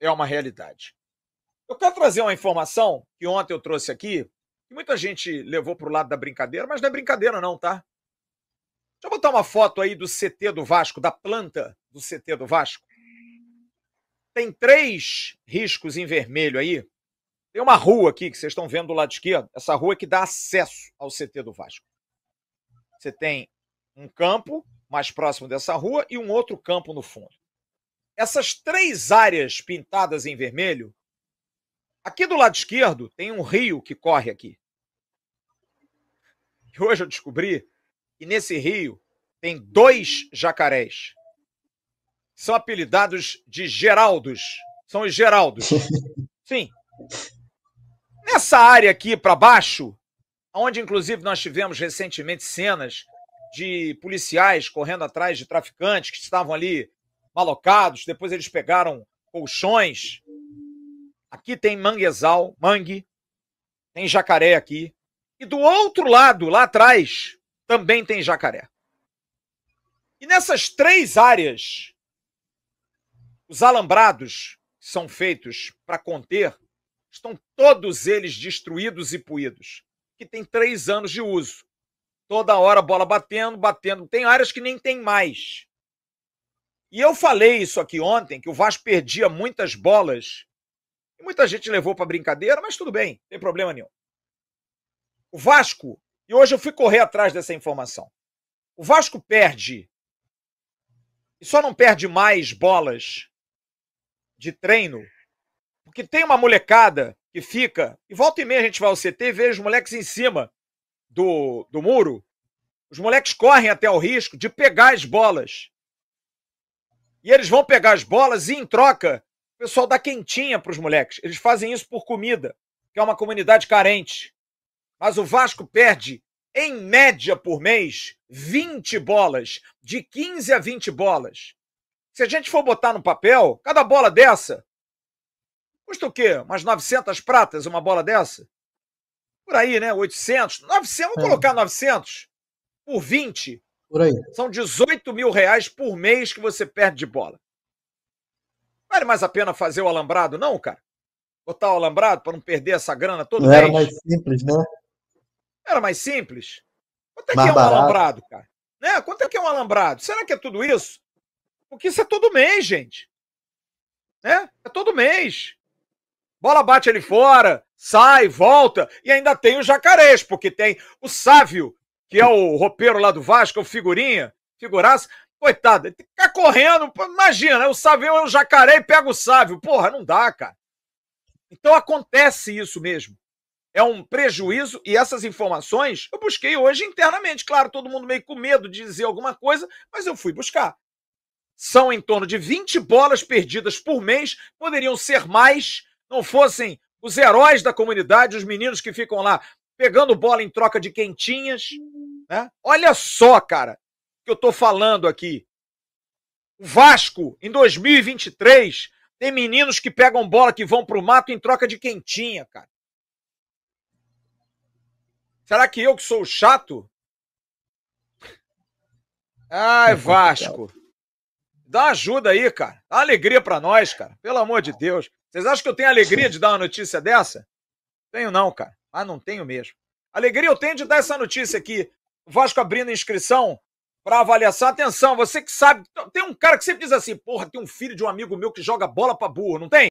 é uma realidade. Eu quero trazer uma informação que ontem eu trouxe aqui, que muita gente levou para o lado da brincadeira, mas não é brincadeira, não, tá? Deixa eu botar uma foto aí do CT do Vasco, da planta do CT do Vasco. Tem três riscos em vermelho aí. Tem uma rua aqui que vocês estão vendo do lado esquerdo. Essa rua é que dá acesso ao CT do Vasco. Você tem um campo mais próximo dessa rua e um outro campo no fundo. Essas três áreas pintadas em vermelho, aqui do lado esquerdo tem um rio que corre aqui. E hoje eu descobri que nesse rio tem dois jacarés. São apelidados de Geraldos. São os Geraldos. Sim. Nessa área aqui para baixo, onde inclusive nós tivemos recentemente cenas de policiais correndo atrás de traficantes que estavam ali malocados, depois eles pegaram colchões. Aqui tem manguezal, mangue, tem jacaré aqui. E do outro lado, lá atrás, também tem jacaré. E nessas três áreas, os alambrados que são feitos para conter estão todos eles destruídos e puídos, que tem três anos de uso. Toda hora bola batendo, batendo. Tem áreas que nem tem mais. E eu falei isso aqui ontem, que o Vasco perdia muitas bolas. E muita gente levou para brincadeira, mas tudo bem, não tem problema nenhum. O Vasco, e hoje eu fui correr atrás dessa informação. O Vasco perde e só não perde mais bolas de treino, porque tem uma molecada que fica, e volta e meia a gente vai ao CT e vê os moleques em cima do, do muro. Os moleques correm até o risco de pegar as bolas. E eles vão pegar as bolas e, em troca, o pessoal dá quentinha para os moleques. Eles fazem isso por comida, que é uma comunidade carente. Mas o Vasco perde, em média por mês, 20 bolas, de 15 a 20 bolas. Se a gente for botar no papel, cada bola dessa custa o quê? Umas 900 pratas uma bola dessa? Por aí, né? 800, 900, vamos é. colocar 900 por 20, por aí. São 18 mil reais por mês que você perde de bola. Vale mais a pena fazer o alambrado, não, cara? Botar o alambrado para não perder essa grana todo não mês? Era mais simples, né? Era mais simples. Quanto é mais que é barato. um alambrado, cara? Né? Quanto é que é um alambrado? Será que é tudo isso? Porque isso é todo mês, gente. Né? É todo mês. Bola bate ele fora, sai, volta, e ainda tem os jacarés, porque tem o Sávio, que é o ropeiro lá do Vasco, o é figurinha, figuraça. Coitado, ele fica correndo. Imagina, o sávio é um jacaré e pega o Sávio. Porra, não dá, cara. Então acontece isso mesmo. É um prejuízo e essas informações eu busquei hoje internamente. Claro, todo mundo meio com medo de dizer alguma coisa, mas eu fui buscar. São em torno de 20 bolas perdidas por mês, poderiam ser mais, não fossem os heróis da comunidade, os meninos que ficam lá pegando bola em troca de quentinhas, né? Olha só, cara, que eu tô falando aqui. O Vasco, em 2023, tem meninos que pegam bola que vão pro mato em troca de quentinha, cara. Será que eu que sou chato? Ai, Vasco. Dá ajuda aí, cara. Dá alegria para nós, cara. Pelo amor de Deus. Vocês acham que eu tenho alegria de dar uma notícia dessa? Tenho não, cara. Ah, não tenho mesmo. Alegria eu tenho de dar essa notícia aqui. Vasco abrindo inscrição para avaliação. Atenção, você que sabe. Tem um cara que sempre diz assim: porra, tem um filho de um amigo meu que joga bola para burro, não tem?